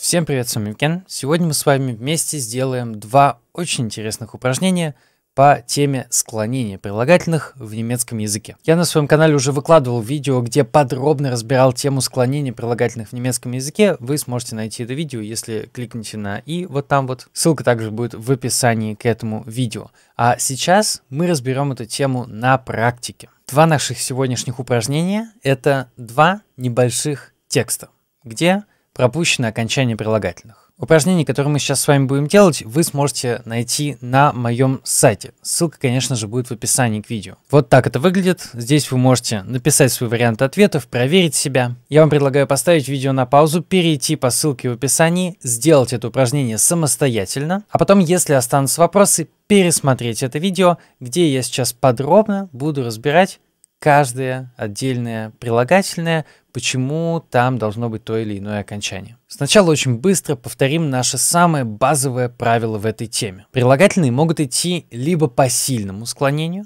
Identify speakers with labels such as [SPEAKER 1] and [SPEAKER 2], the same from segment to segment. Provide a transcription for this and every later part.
[SPEAKER 1] Всем привет, с вами Кен. Сегодня мы с вами вместе сделаем два очень интересных упражнения по теме склонения прилагательных в немецком языке. Я на своем канале уже выкладывал видео, где подробно разбирал тему склонения прилагательных в немецком языке. Вы сможете найти это видео, если кликните на «и» вот там вот. Ссылка также будет в описании к этому видео. А сейчас мы разберем эту тему на практике. Два наших сегодняшних упражнения — это два небольших текста, где пропущено окончание прилагательных. Упражнение, которое мы сейчас с вами будем делать, вы сможете найти на моем сайте. Ссылка, конечно же, будет в описании к видео. Вот так это выглядит. Здесь вы можете написать свой вариант ответов, проверить себя. Я вам предлагаю поставить видео на паузу, перейти по ссылке в описании, сделать это упражнение самостоятельно, а потом, если останутся вопросы, пересмотреть это видео, где я сейчас подробно буду разбирать каждое отдельное прилагательное, почему там должно быть то или иное окончание. Сначала очень быстро повторим наше самое базовое правило в этой теме. Прилагательные могут идти либо по сильному склонению,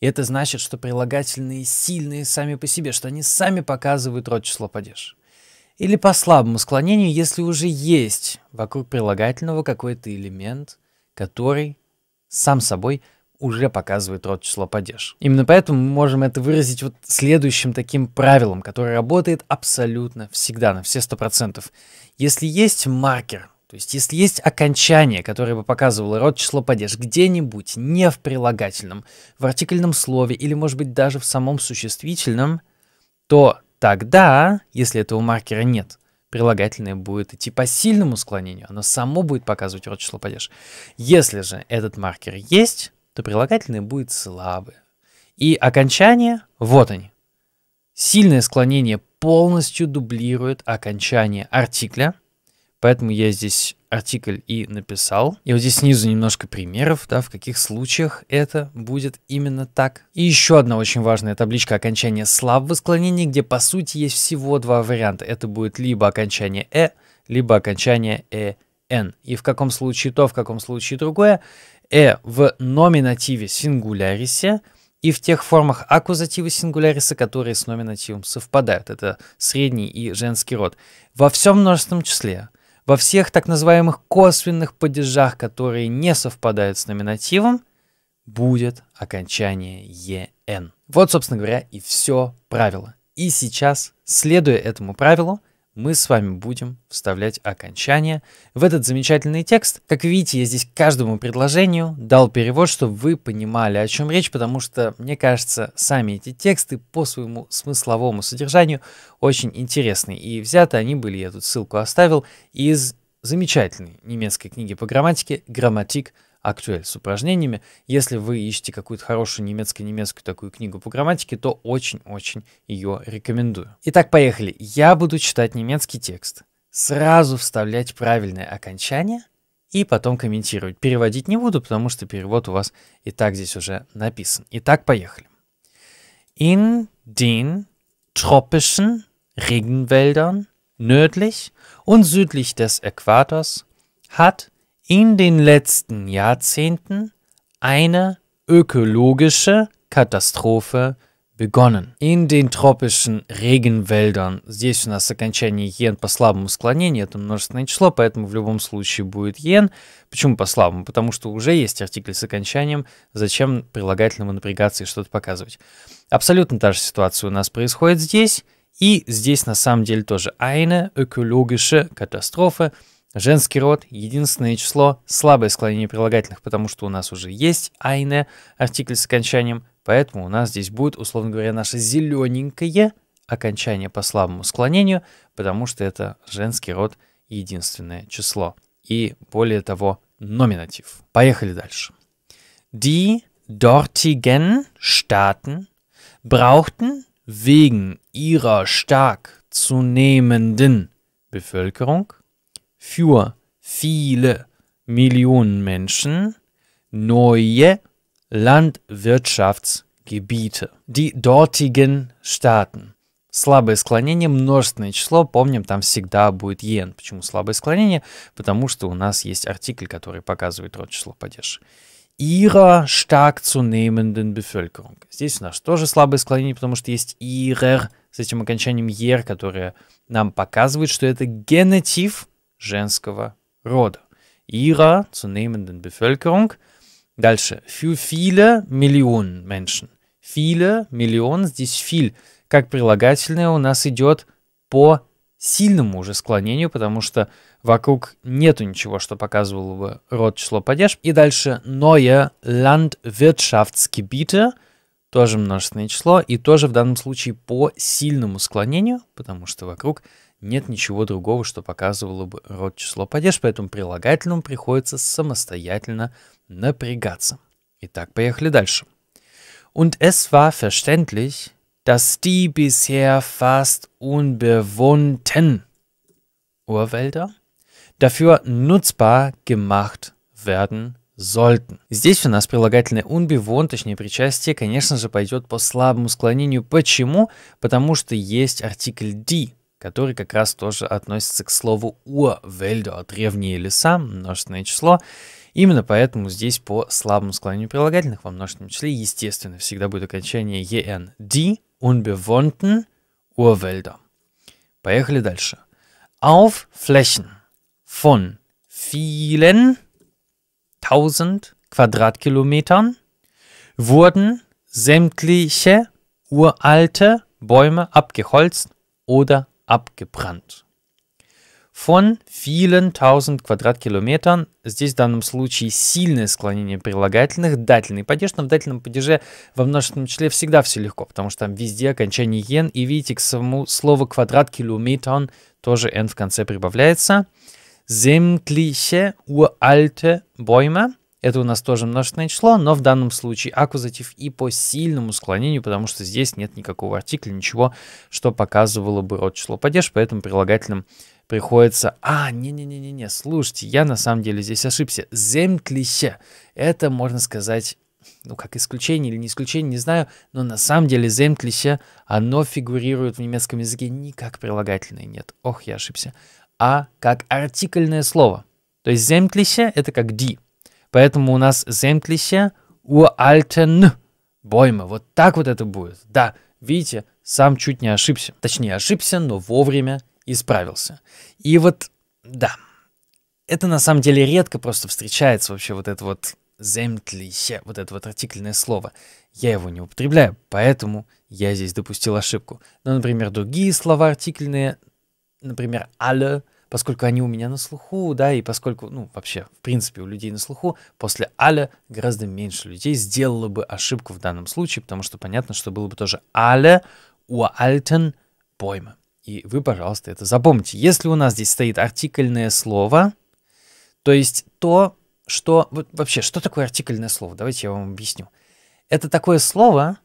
[SPEAKER 1] и это значит, что прилагательные сильные сами по себе, что они сами показывают род число падеж. Или по слабому склонению, если уже есть вокруг прилагательного какой-то элемент, который сам собой – уже показывает род число падеж. Именно поэтому мы можем это выразить вот следующим таким правилом, которое работает абсолютно всегда, на все 100%. Если есть маркер, то есть если есть окончание, которое бы показывало род число падеж где-нибудь, не в прилагательном, в артикльном слове или, может быть, даже в самом существительном, то тогда, если этого маркера нет, прилагательное будет идти по сильному склонению, оно само будет показывать род число падеж. Если же этот маркер есть, то прилагательное будет слабое. И окончание, вот они. Сильное склонение полностью дублирует окончание артикля, поэтому я здесь артикль и написал. И вот здесь снизу немножко примеров, да, в каких случаях это будет именно так. И еще одна очень важная табличка окончания слабого склонения, где по сути есть всего два варианта. Это будет либо окончание «э», либо окончание «э», «н». И в каком случае то, в каком случае другое, э в номинативе сингулярисе и в тех формах аккузатива сингуляриса, которые с номинативом совпадают. Это средний и женский род. Во всем множественном числе, во всех так называемых косвенных падежах, которые не совпадают с номинативом, будет окончание «ен». Вот, собственно говоря, и все правило. И сейчас, следуя этому правилу, мы с вами будем вставлять окончание в этот замечательный текст. Как видите, я здесь каждому предложению дал перевод, чтобы вы понимали, о чем речь, потому что, мне кажется, сами эти тексты по своему смысловому содержанию очень интересны. И взяты они были, я тут ссылку оставил, из замечательной немецкой книги по грамматике «Грамматик Актуэль с упражнениями. Если вы ищете какую-то хорошую немецко-немецкую такую книгу по грамматике, то очень-очень ее рекомендую. Итак, поехали. Я буду читать немецкий текст, сразу вставлять правильное окончание и потом комментировать. Переводить не буду, потому что перевод у вас и так здесь уже написан. Итак, поехали. In den tropischen Regenwäldern nördlich und südlich des Äquators hat in den letzten Jahrzehnten eine ökologische Katastrophe begonnen. In den tropischen Regenwäldern, здесь у нас окончание йен по слабому склонению, это множественное число, поэтому в любом случае будет йен. Почему по слабому? Потому что уже есть артикль с окончанием, зачем прилагательному напрягаться и что-то показывать. Абсолютно та же ситуация у нас происходит здесь, и здесь на самом деле тоже eine ökologische Katastrophe – Женский род, единственное число, слабое склонение прилагательных, потому что у нас уже есть «айне» артикль с окончанием, поэтому у нас здесь будет, условно говоря, наше зелененькое окончание по слабому склонению, потому что это женский род, единственное число. И более того, номинатив. Поехали дальше. Die dortigen Staaten brauchten wegen ihrer stark zunehmenden Bevölkerung für viele Millionen Menschen neue Landwirtschaftsgebiete, die dortigen Staaten. Слабое склонение, множественное число, помним, там всегда будет ен. Почему слабое склонение? Потому что у нас есть артикль, который показывает род число падеж. Ihrer stark zunehmenden Bevölkerung. Здесь у нас тоже слабое склонение, потому что есть ihrer с этим окончанием ер, которое нам показывает, что это генетив, женского рода. Ihrer zunehmenden Bevölkerung. Дальше. Für viele Millionen Menschen. Viele Millionen, здесь viel, как прилагательное у нас идет по сильному уже склонению, потому что вокруг нету ничего, что показывало бы род число падеж. И дальше neue Landwirtschaftsgebiete, тоже множественное число, и тоже в данном случае по сильному склонению, потому что вокруг нет ничего другого, что показывало бы род число падеж, поэтому прилагательному приходится самостоятельно напрягаться. Итак, поехали дальше. Und es war verständlich, dass die bisher fast unbewohnten Urwälder dafür nutzbar gemacht werden sollten. Здесь у нас прилагательное unbewohnt, точнее причастие, конечно же, пойдет по слабому склонению. Почему? Потому что есть артикль die, который как раз тоже относится к слову «уавельдо» — древние леса, множественное число. Именно поэтому здесь по слабому склонению прилагательных во множественном числе, естественно, всегда будет окончание «en» — «die unbewohnten Urwälder». Поехали дальше. Auf Flächen von vielen tausend Quadratkilometern wurden sämtliche uralte Bäume abgeholzt oder abgebrannt. Von vielen таузенд квадрат-километрам, здесь в данном случае сильное склонение прилагательных, дательный падеж, но в дательном падеже во множественном числе всегда все легко, потому что там везде окончание «ен», и видите, к самому слову квадрат-километрам тоже «n» в конце прибавляется. Sämtliche uralte бойма. Это у нас тоже множественное число, но в данном случае аккузатив и по сильному склонению, потому что здесь нет никакого артикля, ничего, что показывало бы род число падеж, поэтому прилагательным приходится... А, не-не-не-не-не, слушайте, я на самом деле здесь ошибся. Земтлище. Это, можно сказать, ну, как исключение или не исключение, не знаю, но на самом деле земтлище, оно фигурирует в немецком языке не как прилагательное, нет, ох, я ошибся, а как артикольное слово. То есть земтлище — это как «ди», Поэтому у нас у альтен Бойма. Вот так вот это будет. Да, видите, сам чуть не ошибся. Точнее, ошибся, но вовремя исправился. И вот, да, это на самом деле редко просто встречается вообще вот это вот земтлище, вот это вот артикельное слово. Я его не употребляю, поэтому я здесь допустил ошибку. Но, например, другие слова артикельные, например, alle, поскольку они у меня на слуху, да, и поскольку, ну, вообще, в принципе, у людей на слуху, после аля гораздо меньше людей сделало бы ошибку в данном случае, потому что понятно, что было бы тоже аля у альтен пойма. И вы, пожалуйста, это запомните. Если у нас здесь стоит артикольное слово, то есть то, что... Вот вообще, что такое артикольное слово? Давайте я вам объясню. Это такое слово,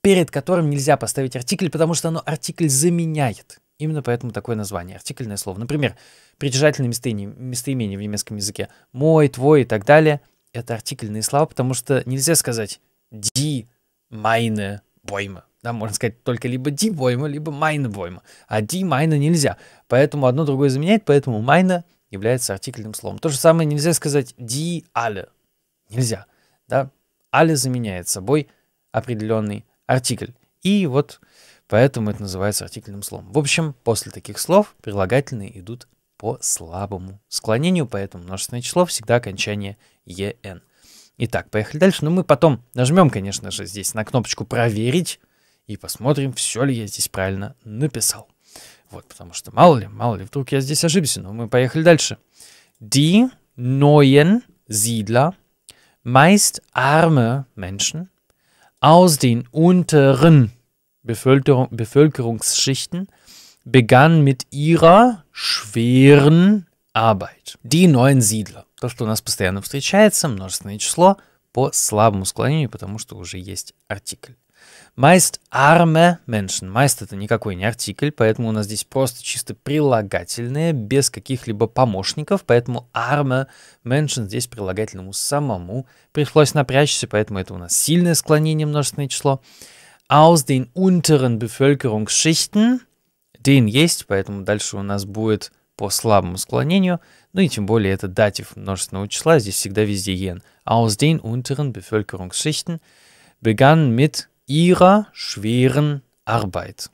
[SPEAKER 1] перед которым нельзя поставить артикль, потому что оно артикль заменяет. Именно поэтому такое название, артикельное слово. Например, притяжательные местоимения, местоимения в немецком языке «мой», «твой» и так далее — это артикельные слова, потому что нельзя сказать ди meine бойма Да, можно сказать только либо ди бойма либо «meine бойма А ди майна нельзя. Поэтому одно другое заменяет, поэтому майна является артикельным словом. То же самое нельзя сказать ди але Нельзя. Да? але заменяет собой определенный артикль. И вот Поэтому это называется артикельным словом. В общем, после таких слов прилагательные идут по слабому склонению, поэтому множественное число всегда окончание «ен». Итак, поехали дальше. Но ну, мы потом нажмем, конечно же, здесь на кнопочку «Проверить» и посмотрим, все ли я здесь правильно написал. Вот, потому что мало ли, мало ли, вдруг я здесь ошибся, но ну, мы поехали дальше. Die neuen Siedler, meist arme Menschen, aus den unteren Bevölkerung, Bevölkerungsschichten begann mit ihrer schweren Arbeit. Die neuen Siedler. То, что у нас постоянно встречается, множественное число по слабому склонению, потому что уже есть артикль. Meist arme Menschen. Meist это никакой не артикль, поэтому у нас здесь просто чисто прилагательное, без каких-либо помощников, поэтому arme Menschen здесь прилагательному самому пришлось напрячься, поэтому это у нас сильное склонение, множественное число aus den unteren бевелькерунг-шихтен. Den есть, поэтому дальше у нас будет по слабому склонению, ну и тем более это датив множественного числа, здесь всегда везде ен. Aus den unteren Bevölkerungsschichten begann mit ihrer schweren Arbeit.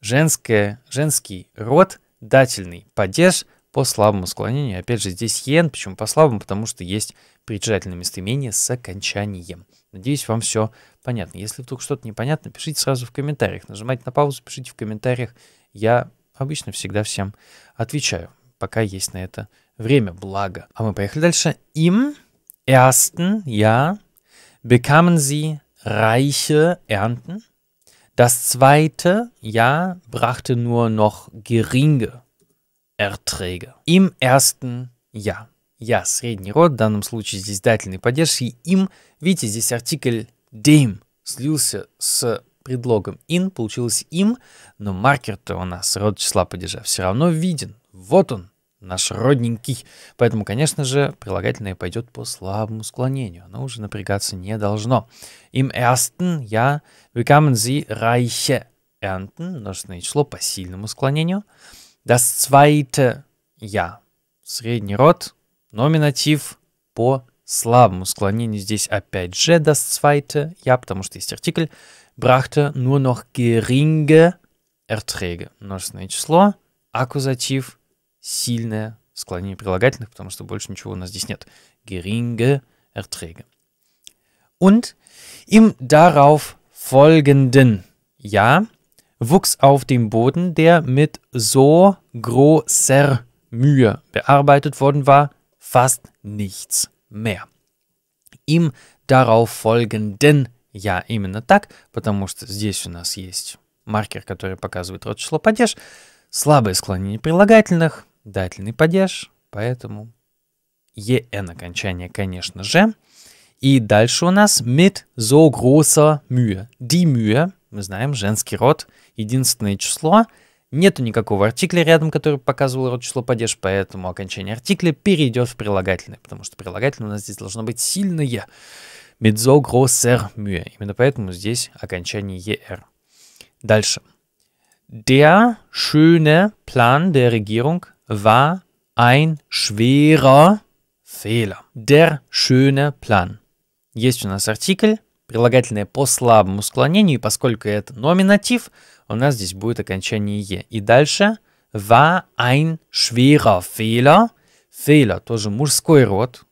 [SPEAKER 1] Женское, женский род, дательный падеж по слабому склонению. Опять же, здесь ен, почему по слабому? Потому что есть притяжательное местоимение с окончанием. Надеюсь, вам все понятно. Если вдруг что-то непонятно, пишите сразу в комментариях. Нажимайте на паузу, пишите в комментариях. Я обычно всегда всем отвечаю, пока есть на это время, благо. А мы поехали дальше. Im ersten Jahr bekamen sie reiche Ernten. Das zweite Jahr brachte nur noch geringe Erträge. Im ersten Jahr. Я средний род, в данном случае здесь дательный падеж, и им, видите, здесь артикль Dame слился с предлогом in, получилось им, но маркер-то у нас род числа падежа все равно виден. Вот он, наш родненький. Поэтому, конечно же, прилагательное пойдет по слабому склонению. Оно уже напрягаться не должно. им ersten я bekamen sie reiche ernten, множественное число по сильному склонению. Das zweite я, средний род, номинатив по слабому склонению здесь опять же das zweite ja, потому что есть артикль, brachte nur noch geringe Erträge. Множественное число, аккузатив, сильное склонение прилагательных, потому что больше ничего у нас здесь нет. Geringe Erträge. Und im darauf folgenden Jahr wuchs auf dem Boden, der mit so großer Mühe bearbeitet worden war, fast nichts. mehr. Им darauf folgenden, я именно так, потому что здесь у нас есть маркер, который показывает род число падеж, слабое склонение прилагательных, дательный падеж, поэтому ен окончание, конечно же. И дальше у нас mit so großer Mühe. Die Mühe, мы знаем, женский род, единственное число — Нету никакого артикля рядом, который показывал род число падеж, поэтому окончание артикля перейдет в прилагательное, потому что прилагательное у нас здесь должно быть сильное. Мидзо гроссер мюэ. Именно поэтому здесь окончание ер. Дальше. Der schöne Plan der Regierung war ein schwerer Fehler. Der schöne Plan. Есть у нас артикль прилагательное по слабому склонению, и поскольку это номинатив, у нас здесь будет окончание «е». И дальше «war ein schwerer Fehler». «Fehler» тоже мужской род.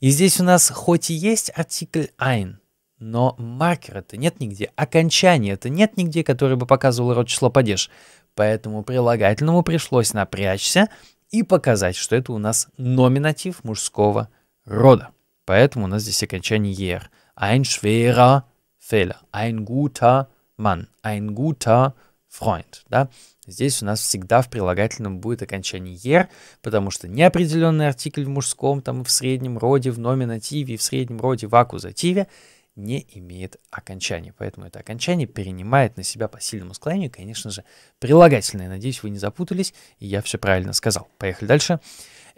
[SPEAKER 1] И здесь у нас хоть и есть артикль «ein», но маркера-то нет нигде, окончания-то нет нигде, который бы показывал род число падеж. Поэтому прилагательному пришлось напрячься и показать, что это у нас номинатив мужского рода. Поэтому у нас здесь окончание «ер». ER ein schwerer Fehler, ein guter Mann, ein guter Freund. Да? Здесь у нас всегда в прилагательном будет окончание «ер», потому что неопределенный арtiкль в мужском, там в среднем роде, в номинативе в среднем роде в аккузативе не имеет окончания. Поэтому это окончание перенимает на себя по сильному склонению, конечно же, прилагательное. Надеюсь, вы не запутались, и я все правильно сказал. Поехали дальше.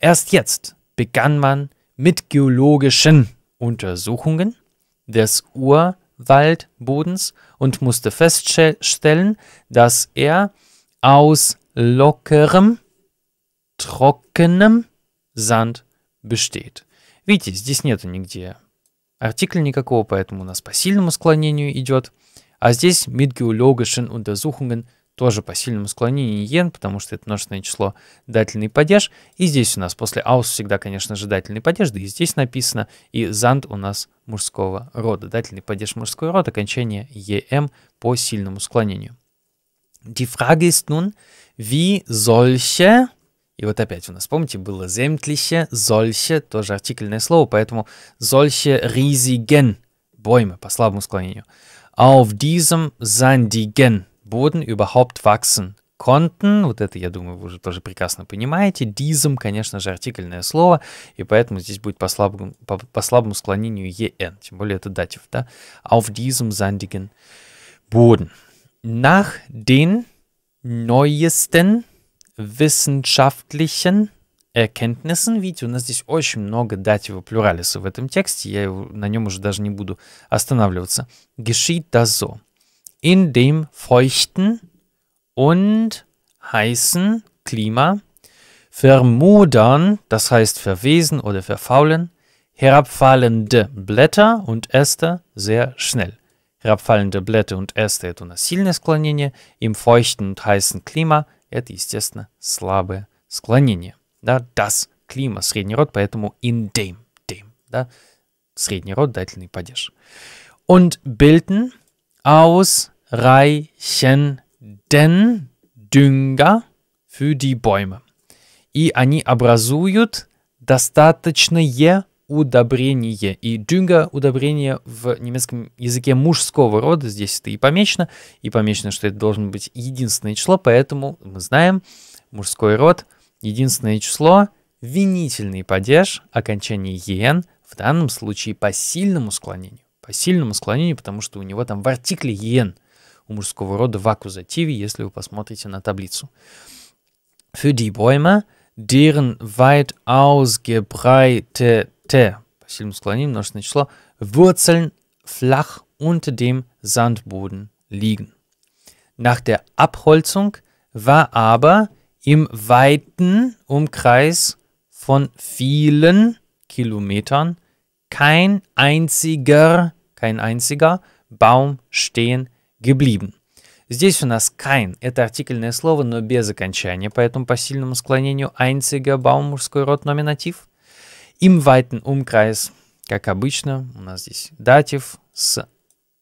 [SPEAKER 1] Erst jetzt begann man mit geologischen Untersuchungen – des Urwaldbodens und musste feststellen, dass er aus lockerem, trockenem Sand besteht. Видите, здесь нету нигде артикля никакого, поэтому у нас по сильному склонению идет. А здесь mit geologischen Untersuchungen тоже по сильному склонению йен, потому что это множественное число дательный падеж. И здесь у нас после аус всегда, конечно же, дательный падеж, да и здесь написано, и зант у нас мужского рода. Дательный падеж мужского рода окончание ем по сильному склонению. Die Frage ist nun, wie solche... И вот опять у нас, помните, было земтлище, зольще, тоже артикельное слово, поэтому зольще ризиген, боймы по слабому склонению. Auf diesem sandigen Boden überhaupt wachsen konnten. Вот это, я думаю, вы уже тоже прекрасно понимаете. Дизм, конечно же, артикольное слово, и поэтому здесь будет по слабому, по, по слабому склонению en, тем более это датив, да? Auf diesem sandigen Boden. Nach den neuesten wissenschaftlichen Erkenntnissen. Видите, у нас здесь очень много датива плюралиса в этом тексте. Я на нем уже даже не буду останавливаться. Geschieht das so. in dem feuchten und heißen Klima vermodern, das heißt verwesen oder verfaulen, herabfallende Blätter und Äste sehr schnell. Herabfallende Blätter und Äste – это у нас сильное склонение, im feuchten und heißen Klima – это, естественно, слабое склонение. Да, das Klima, средний род, поэтому in dem, dem, да, средний род, дательный падеж. Und bilden aus reichenden Dünger für die Bäume. И они образуют достаточное удобрение. И дюнга – удобрение в немецком языке мужского рода. Здесь это и помечено, и помечено, что это должно быть единственное число, поэтому мы знаем мужской род, единственное число, винительный падеж, окончание «ен», в данном случае по сильному склонению. По сильному склонению, потому что у него там в артикле «ен» – у мужского рода в аккузативе, если вы посмотрите на таблицу. Für die Bäume, deren weit ausgebreitete, по сильному множественное число, Wurzeln flach unter dem Sandboden liegen. Nach der Abholzung war aber im weiten Umkreis von vielen Kilometern kein einziger, kein einziger Baum stehen geblieben. Здесь у нас kein – это артикельное слово, но без окончания, поэтому по сильному склонению einziger Baum – мужской род номинатив. Im weiten Umkreis, как обычно, у нас здесь датив с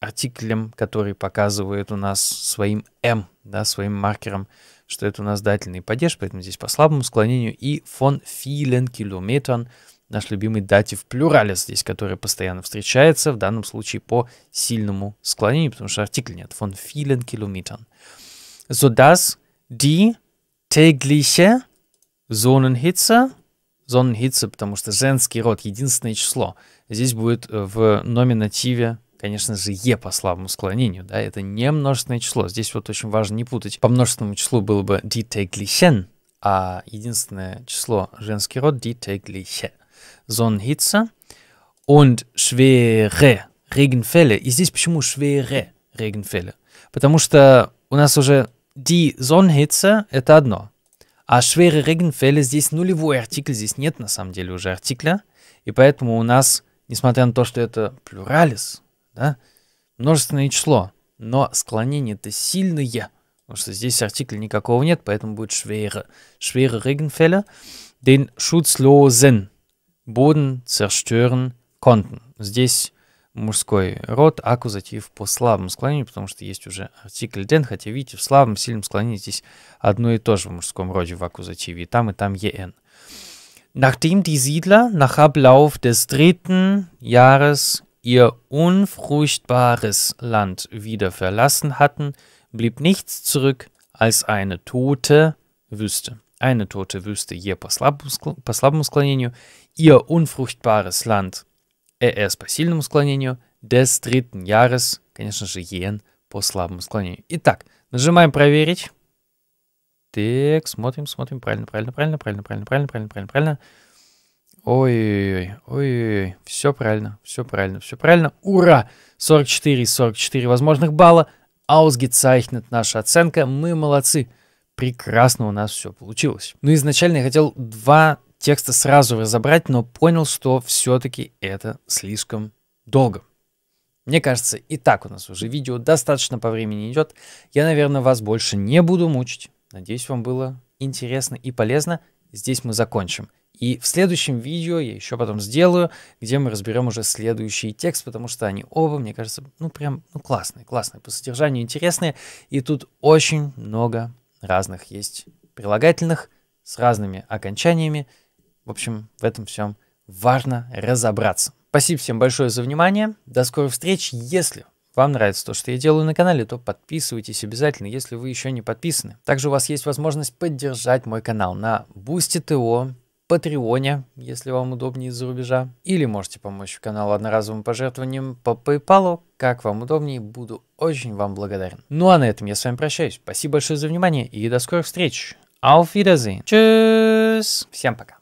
[SPEAKER 1] артиклем, который показывает у нас своим m, «эм», да, своим маркером, что это у нас дательный падеж, поэтому здесь по слабому склонению и von vielen Kilometern наш любимый датив плюрале здесь, который постоянно встречается, в данном случае по сильному склонению, потому что артикль нет. Von vielen Kilometern. Sodass die tägliche Sonnenhitze, Sonnenhitze, потому что женский род, единственное число, здесь будет э, в номинативе конечно же, е по слабому склонению, да, это не множественное число. Здесь вот очень важно не путать. По множественному числу было бы die täglichen, а единственное число женский род die tägliche. Sonnenhitze und schwere Regenfälle. И здесь почему schwere Regenfälle? Потому что у нас уже die Sonnenhitze äh, – это одно. А schwere Regenfälle здесь нулевой артикль, здесь нет на самом деле уже артикля. И поэтому у нас, несмотря на то, что это плюралис, да, множественное число, но склонение-то сильное, потому что здесь артикля никакого нет, поэтому будет schwere. Schwere Regenfälle, den schutzlosen Boden zerstören konnten. Здесь мужской род, аккузатив по слабому склонению, потому что есть уже артикль ден, хотя, видите, в слабом, сильном склонении здесь одно и то же в мужском роде в аккузативе, и там, и там ен. Nachdem die Siedler nach Ablauf des dritten Jahres ihr unfruchtbares Land wieder verlassen hatten, blieb nichts zurück als eine tote Wüste. Eine tote Wüste hier по слабому склонению ihr unfruchtbares Land. ЭС по сильному склонению, des dritten Jahres, конечно же, ен по слабому склонению. Итак, нажимаем проверить. Так, смотрим, смотрим, правильно, правильно, правильно, правильно, правильно, правильно, правильно, правильно, правильно. Ой-ой-ой, ой-ой-ой, все правильно, все правильно, все правильно. Ура! 44 из 44 возможных балла. Ausgezeichnet наша оценка. Мы молодцы. Прекрасно у нас все получилось. Но ну, изначально я хотел два текста сразу разобрать, но понял, что все-таки это слишком долго. Мне кажется, и так у нас уже видео достаточно по времени идет. Я, наверное, вас больше не буду мучить. Надеюсь, вам было интересно и полезно. Здесь мы закончим. И в следующем видео я еще потом сделаю, где мы разберем уже следующий текст, потому что они оба, мне кажется, ну прям ну, классные, классные, по содержанию интересные. И тут очень много разных есть прилагательных с разными окончаниями. В общем, в этом всем важно разобраться. Спасибо всем большое за внимание. До скорых встреч. Если вам нравится то, что я делаю на канале, то подписывайтесь обязательно, если вы еще не подписаны. Также у вас есть возможность поддержать мой канал на Boosty.to, Патреоне, если вам удобнее из-за рубежа. Или можете помочь каналу одноразовым пожертвованием по PayPal, как вам удобнее, буду очень вам благодарен. Ну а на этом я с вами прощаюсь. Спасибо большое за внимание и до скорых встреч. Auf Wiedersehen. Tschüss. Всем пока.